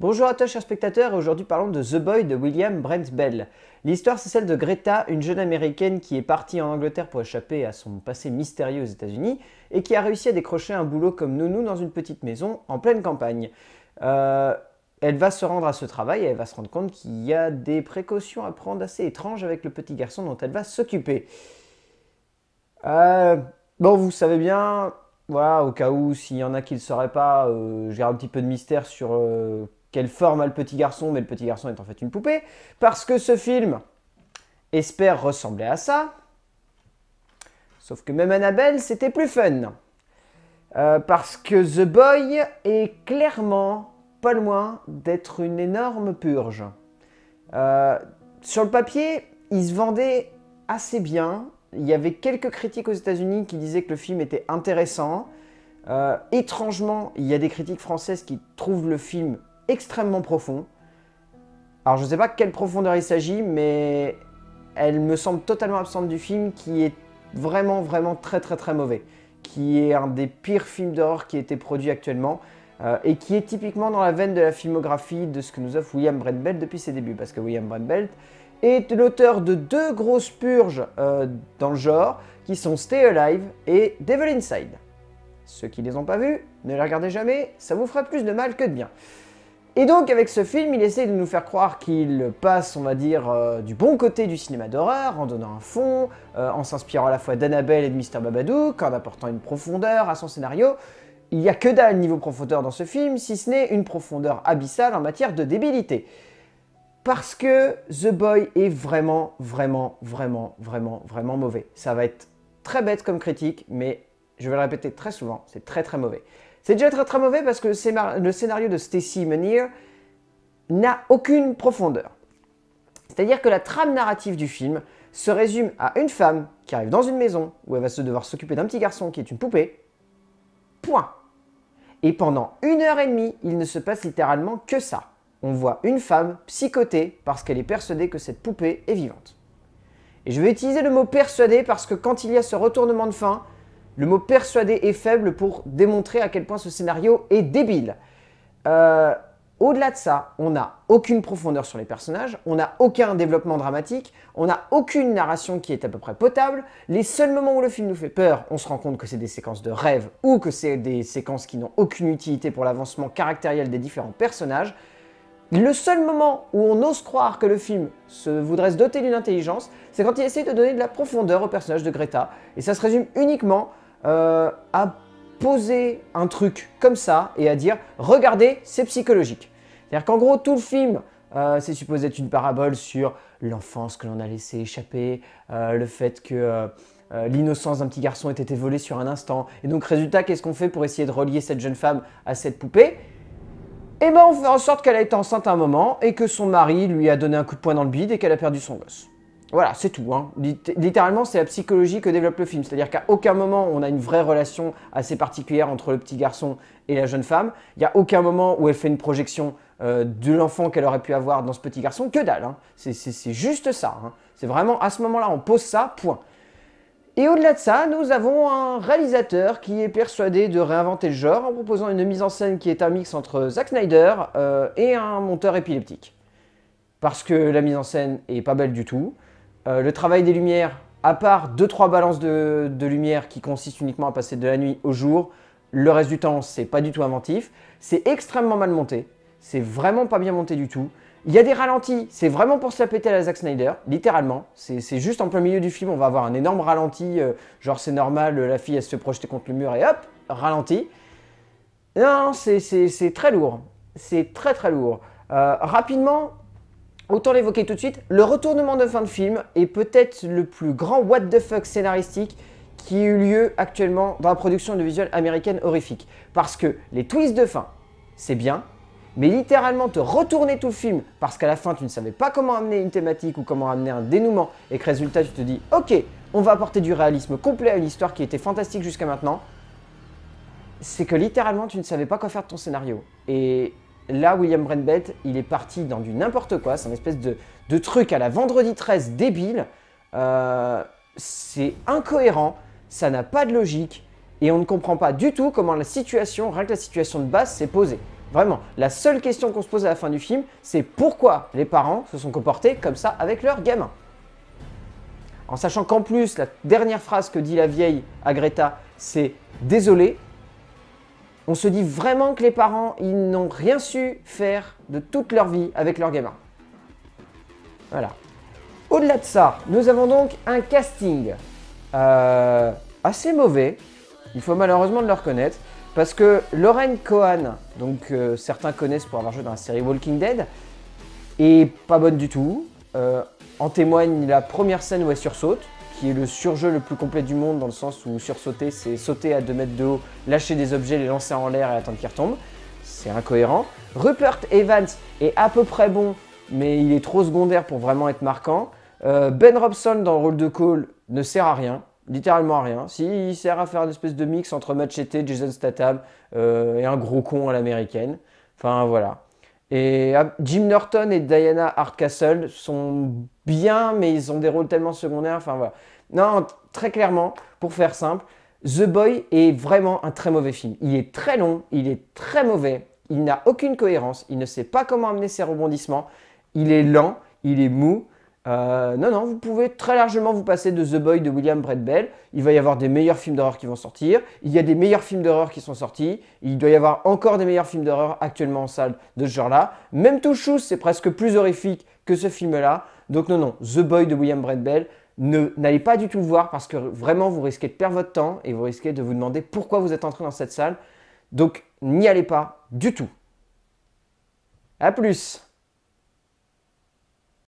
Bonjour à toi chers spectateurs, aujourd'hui parlons de The Boy de William Brent Bell. L'histoire c'est celle de Greta, une jeune américaine qui est partie en Angleterre pour échapper à son passé mystérieux aux États-Unis et qui a réussi à décrocher un boulot comme nounou dans une petite maison en pleine campagne. Euh, elle va se rendre à ce travail et elle va se rendre compte qu'il y a des précautions à prendre assez étranges avec le petit garçon dont elle va s'occuper. Euh, bon, vous savez bien, voilà, au cas où s'il y en a qui ne le sauraient pas, euh, j'ai un petit peu de mystère sur quelle forme a le petit garçon, mais le petit garçon est en fait une poupée, parce que ce film espère ressembler à ça. Sauf que même Annabelle, c'était plus fun. Euh, parce que The Boy est clairement pas loin d'être une énorme purge. Euh, sur le papier, il se vendait assez bien. Il y avait quelques critiques aux États-Unis qui disaient que le film était intéressant. Euh, étrangement, il y a des critiques françaises qui trouvent le film extrêmement profond. Alors je ne sais pas quelle profondeur il s'agit, mais elle me semble totalement absente du film qui est vraiment vraiment très très très mauvais, qui est un des pires films d'horreur qui a été produit actuellement. Euh, et qui est typiquement dans la veine de la filmographie de ce que nous offre William Bradbelt depuis ses débuts, parce que William Bradbelt est l'auteur de deux grosses purges euh, dans le genre, qui sont Stay Alive et Devil Inside. Ceux qui ne les ont pas vus, ne les regardez jamais, ça vous fera plus de mal que de bien. Et donc avec ce film, il essaie de nous faire croire qu'il passe, on va dire, euh, du bon côté du cinéma d'horreur, en donnant un fond, euh, en s'inspirant à la fois d'Annabelle et de Mr Babadook, en apportant une profondeur à son scénario. Il n'y a que dalle niveau profondeur dans ce film, si ce n'est une profondeur abyssale en matière de débilité. Parce que The Boy est vraiment, vraiment, vraiment, vraiment, vraiment mauvais. Ça va être très bête comme critique, mais je vais le répéter très souvent, c'est très très mauvais. C'est déjà très très mauvais parce que le scénario de Stacey Munir n'a aucune profondeur. C'est-à-dire que la trame narrative du film se résume à une femme qui arrive dans une maison où elle va se devoir s'occuper d'un petit garçon qui est une poupée. Point. Et pendant une heure et demie, il ne se passe littéralement que ça. On voit une femme psychotée parce qu'elle est persuadée que cette poupée est vivante. Et je vais utiliser le mot persuadée parce que quand il y a ce retournement de fin, le mot persuadé est faible pour démontrer à quel point ce scénario est débile. Euh, au-delà de ça, on n'a aucune profondeur sur les personnages, on n'a aucun développement dramatique, on n'a aucune narration qui est à peu près potable. Les seuls moments où le film nous fait peur, on se rend compte que c'est des séquences de rêve ou que c'est des séquences qui n'ont aucune utilité pour l'avancement caractériel des différents personnages. Le seul moment où on ose croire que le film se voudrait se doter d'une intelligence, c'est quand il essaie de donner de la profondeur au personnage de Greta, et ça se résume uniquement euh, à poser un truc comme ça et à dire regardez, c'est psychologique. C'est-à-dire qu'en gros, tout le film, euh, c'est supposé être une parabole sur l'enfance que l'on a laissé échapper, euh, le fait que l'innocence d'un petit garçon ait été volée sur un instant. Et donc, résultat, qu'est-ce qu'on fait pour essayer de relier cette jeune femme à cette poupée Eh ben, on fait en sorte qu'elle a été enceinte un moment et que son mari lui a donné un coup de poing dans le bide et qu'elle a perdu son gosse. Voilà, c'est tout. Hein. Littéralement, c'est la psychologie que développe le film. C'est-à-dire qu'à aucun moment, on a une vraie relation assez particulière entre le petit garçon et la jeune femme. Il n'y a aucun moment où elle fait une projection euh, de l'enfant qu'elle aurait pu avoir dans ce petit garçon. Que dalle. Hein. C'est juste ça. Hein. C'est vraiment à ce moment-là, on pose ça, point. Et au-delà de ça, nous avons un réalisateur qui est persuadé de réinventer le genre en proposant une mise en scène qui est un mix entre Zack Snyder euh, et un monteur épileptique. Parce que la mise en scène est pas belle du tout. Euh, le travail des lumières, à part deux trois balances de, lumière qui consistent uniquement à passer de la nuit au jour, le reste du temps, c'est pas du tout inventif. C'est extrêmement mal monté. C'est vraiment pas bien monté du tout. Il y a des ralentis. C'est vraiment pour se la péter à la Zack Snyder, littéralement. C'est juste en plein milieu du film, on va avoir un énorme ralenti. Euh, genre, c'est normal, euh, la fille, elle se projeter contre le mur et hop, ralenti. Non, c'est très lourd. C'est très très lourd. rapidement, Autant l'évoquer tout de suite, le retournement de fin de film est peut-être le plus grand what the fuck scénaristique qui a eu lieu actuellement dans la production de américaine horrifique. Parce que les twists de fin, c'est bien, mais littéralement te retourner tout le film parce qu'à la fin tu ne savais pas comment amener une thématique ou comment amener un dénouement et que résultat tu te dis ok, on va apporter du réalisme complet à une histoire qui était fantastique jusqu'à maintenant, c'est que littéralement tu ne savais pas quoi faire de ton scénario. Et là, William Brenbet, il est parti dans du n'importe quoi. C'est un espèce de, truc à la vendredi 13 débile. Euh, c'est incohérent, ça n'a pas de logique, et on ne comprend pas du tout comment la situation, rien que la situation de base, s'est posée. Vraiment, la seule question qu'on se pose à la fin du film, c'est pourquoi les parents se sont comportés comme ça avec leur gamin. En sachant qu'en plus, la dernière phrase que dit la vieille à Greta, c'est Désolé, on se dit vraiment que les parents, ils n'ont rien su faire de toute leur vie avec leur gamin. Voilà. Au-delà de ça, nous avons donc un casting euh, assez mauvais. Il faut malheureusement le reconnaître. Parce que Lorraine Cohan, donc euh, certains connaissent pour avoir joué dans la série Walking Dead, est pas bonne du tout. Euh, en témoigne la première scène où elle sursaute qui est le surjeu le plus complet du monde dans le sens où sursauter, c'est sauter à 2 mètres de haut, lâcher des objets, les lancer en l'air et attendre qu'ils retombent. C'est incohérent. Rupert Evans est à peu près bon, mais il est trop secondaire pour vraiment être marquant. Euh, ben Robson dans le rôle de Cole ne sert à rien, littéralement à rien. Si, il sert à faire une espèce de mix entre Machete, Jason Statham euh, et un gros con à l'américaine. Enfin voilà. Et ah, Jim Norton et Diana Hardcastle sont bien, mais ils ont des rôles tellement secondaires. Enfin voilà. Non, très clairement, pour faire simple, The Boy est vraiment un très mauvais film. Il est très long, il est très mauvais, il n'a aucune cohérence, il ne sait pas comment amener ses rebondissements, il est lent, il est mou, euh, non, non, vous pouvez très largement vous passer de The Boy de William Bradbell. Il va y avoir des meilleurs films d'horreur qui vont sortir. Il y a des meilleurs films d'horreur qui sont sortis. Il doit y avoir encore des meilleurs films d'horreur actuellement en salle de ce genre-là. Même Touchou, c'est presque plus horrifique que ce film-là. Donc non, non, The Boy de William Bradbell, n'allez pas du tout le voir parce que vraiment, vous risquez de perdre votre temps et vous risquez de vous demander pourquoi vous êtes entré dans cette salle. Donc n'y allez pas du tout. A plus